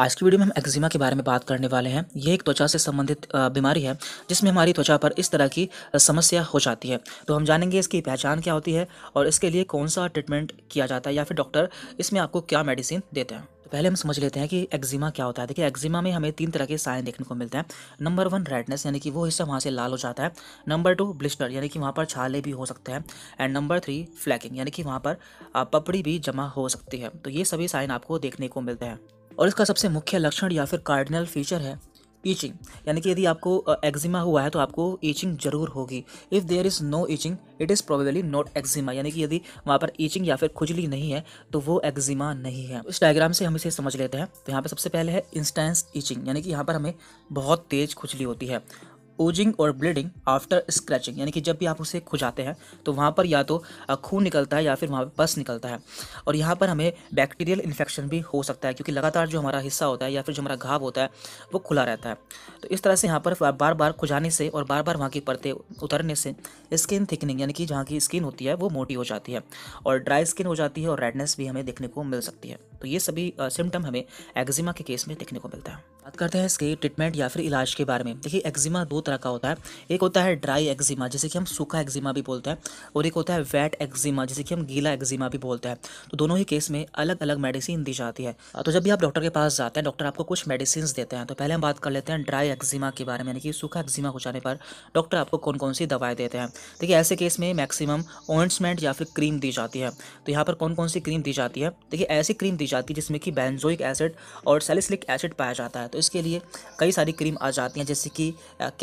आज की वीडियो में हम एक्जिमा के बारे में बात करने वाले हैं ये एक त्वचा से संबंधित बीमारी है जिसमें हमारी त्वचा पर इस तरह की समस्या हो जाती है तो हम जानेंगे इसकी पहचान क्या होती है और इसके लिए कौन सा ट्रीटमेंट किया जाता है या फिर डॉक्टर इसमें आपको क्या मेडिसिन देते हैं तो पहले हम समझ लेते हैं कि एक्जिमा क्या होता है देखिए एक्जिमा में हमें तीन तरह के साइन देखने को मिलते हैं नंबर वन रेडनेस यानी कि वो हिस्सा वहाँ से लाल हो जाता है नंबर टू ब्लिस्टर यानी कि वहाँ पर छाले भी हो सकते हैं एंड नंबर थ्री फ्लैकिंग यानी कि वहाँ पर पपड़ी भी जमा हो सकती है तो ये सभी साइन आपको देखने को मिलते हैं और इसका सबसे मुख्य लक्षण या फिर कार्डिनल फीचर है ईचिंग यानी कि यदि आपको एक्जिमा हुआ है तो आपको ईचिंग जरूर होगी if there is no itching it is probably not eczema यानी कि यदि वहाँ पर ईचिंग या फिर खुजली नहीं है तो वो एक्जिमा नहीं है इस डायग्राम से हम इसे समझ लेते हैं तो यहाँ पर सबसे पहले है इंस्टेंस ईचिंग यानी कि यहाँ पर हमें बहुत तेज़ खुजली होती है ओजिंग और ब्लीडिंग आफ्टर स्क्रैचिंग यानी कि जब भी आप उसे खुजाते हैं तो वहाँ पर या तो खून निकलता है या फिर वहाँ पर पस निकलता है और यहाँ पर हमें बैक्टीरियल इन्फेक्शन भी हो सकता है क्योंकि लगातार जो हमारा हिस्सा होता है या फिर जो हमारा घाव होता है वो खुला रहता है तो इस तरह से यहाँ पर बार बार खुजाने से और बार बार वहाँ की परतें उतरने से स्किन थिकनिंग यानी कि जहाँ की स्किन होती है वो मोटी हो जाती है और ड्राई स्किन हो जाती है और रेडनेस भी हमें देखने को मिल सकती है तो ये सभी सिम्टम हमें एक्जिमा के केस में देखने को मिलता है बात करते हैं इसके ट्रीटमेंट या फिर इलाज के बारे में देखिए एक्जिमा दो तरह का होता है एक होता है ड्राई एक्जिमा जैसे कि हम सूखा एक्जिमा भी बोलते हैं और एक होता है वेट एक्जिमा जैसे कि हम गीला एक्जिमा भी बोलते हैं तो दोनों ही केस में अलग अलग मेडिसिन दी जाती है तो जब भी आप डॉक्टर के पास जाते हैं डॉक्टर आपको कुछ मेडिसिन देते हैं तो पहले हम बात कर लेते हैं ड्राई एक्जिमा के बारे में यानी कि सूखा एक्जिमा हो जाने पर डॉक्टर आपको कौन कौन सी दवाएं देते हैं देखिए ऐसे केस में मैक्सिमम ऑइंटमेंट या फिर क्रीम दी जाती है तो यहाँ पर कौन कौन सी क्रीम दी जाती है देखिए ऐसी क्रीम दी जाती है जिसमें कि बैनजोइक एसिड और सेलिसलिक एसिड पाया जाता है तो इसके लिए कई सारी क्रीम आ जाती हैं जैसे कि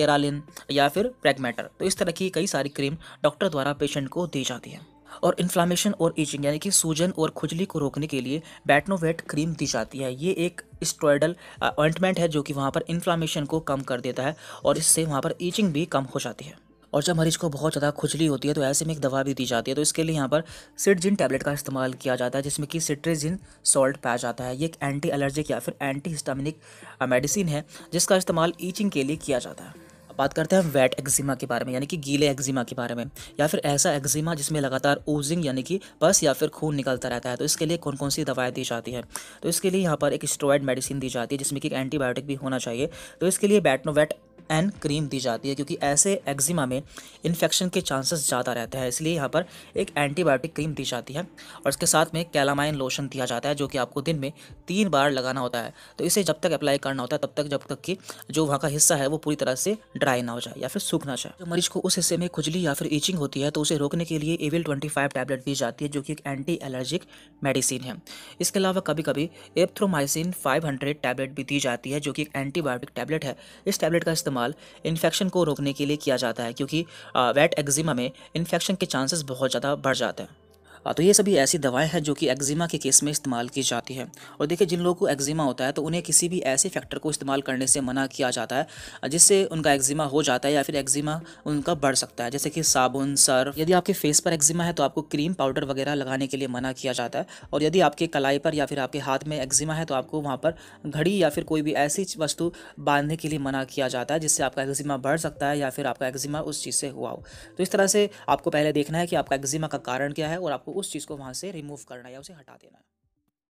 केरालिन या फिर प्रेगमेटर तो इस तरह की कई सारी क्रीम डॉक्टर द्वारा पेशेंट को दी जाती है और इन्फ्लामेशन और ईचिंग यानी कि सूजन और खुजली को रोकने के लिए बैटनोवेट क्रीम दी जाती है ये एक स्ट्रॉयडल ऑइंटमेंट है जो कि वहाँ पर इन्फ्लामेशन को कम कर देता है और इससे वहाँ पर ईचिंग भी कम हो जाती है और जब मरीज को बहुत ज़्यादा खुजली होती है तो ऐसे में एक दवा भी दी जाती है तो इसके लिए यहाँ पर सिटजिन टैबलेट का इस्तेमाल किया जाता है जिसमें कि सिट्रेजिन सॉल्ट पाया जाता है ये एक एंटी एलर्जिक या फिर एंटी हिस्टामिनिक मेडिसिन है जिसका इस्तेमाल ईचिंग के लिए किया जाता है बात करते हैं वेट एक्जिमा के बारे में यानी कि गीले एक्जिमा के बारे में या फिर ऐसा एक्जिमा जिसमें लगातार ओजिंग यानी कि बस या फिर खून निकलता रहता है तो इसके लिए कौन कौन सी दवाएं दी जाती हैं तो इसके लिए यहाँ पर एक स्टोइड मेडिसिन दी जाती है जिसमें कि एक एंटीबायोटिक भी होना चाहिए तो इसके लिए बैटनोवेट एंड क्रीम दी जाती है क्योंकि ऐसे एक्जिमा में इन्फेक्शन के चांसेस ज़्यादा रहते हैं इसलिए यहाँ पर एक एंटीबायोटिक क्रीम दी जाती है और इसके साथ में कैलामाइन लोशन दिया जाता है जो कि आपको दिन में तीन बार लगाना होता है तो इसे जब तक अप्लाई करना होता है तब तक जब तक कि जो वहाँ का हिस्सा है वो पूरी तरह से ड्राई ना हो जाए या फिर सूख ना जाए मरीज को उस हिस्से में खुजली या फिर ईचिंग होती है तो उसे रोकने के लिए एविल ट्वेंटी फाइव टैबलेट दी जाती है जो कि एक एंटी एलर्जिक मेडिसिन है इसके अलावा कभी कभी एप्थ्रोमाइसिन फाइव हंड्रेड टैबलेट भी दी जाती है जो कि एक एंटीबायोटिक टैबलेट है इस टैबलेट का इस्तेमाल इस्तेमाल इन्फेक्शन को रोकने के लिए किया जाता है क्योंकि वेट एक्जिमा में इन्फेक्शन के चांसेस बहुत ज़्यादा बढ़ जाते हैं हाँ, तो ये सभी ऐसी दवाएं हैं जो कि एक्जिमा के केस में इस्तेमाल की जाती है और देखिए जिन लोगों को एक्जिमा होता है तो उन्हें किसी भी ऐसे फैक्टर को इस्तेमाल करने से मना किया जाता है जिससे उनका एक्जिमा हो जाता है या फिर एक्जिमा उनका बढ़ सकता है जैसे कि साबुन सर यदि आपके फेस पर एक्जिमा है तो आपको क्रीम पाउडर वगैरह लगाने के लिए मना किया जाता है और यदि आपके कलाई पर या फिर आपके हाथ में एक्जिमा है तो आपको वहाँ पर घड़ी या फिर कोई भी ऐसी वस्तु बांधने के लिए मना किया जाता है जिससे आपका एक्जिमा बढ़ सकता है या फिर आपका एक्जिमा उस चीज़ से हुआ हो तो इस तरह से आपको पहले देखना है कि आपका एक्जिमा का कारण क्या है और आपको उस चीज़ को वहाँ से रिमूव करना या उसे हटा देना है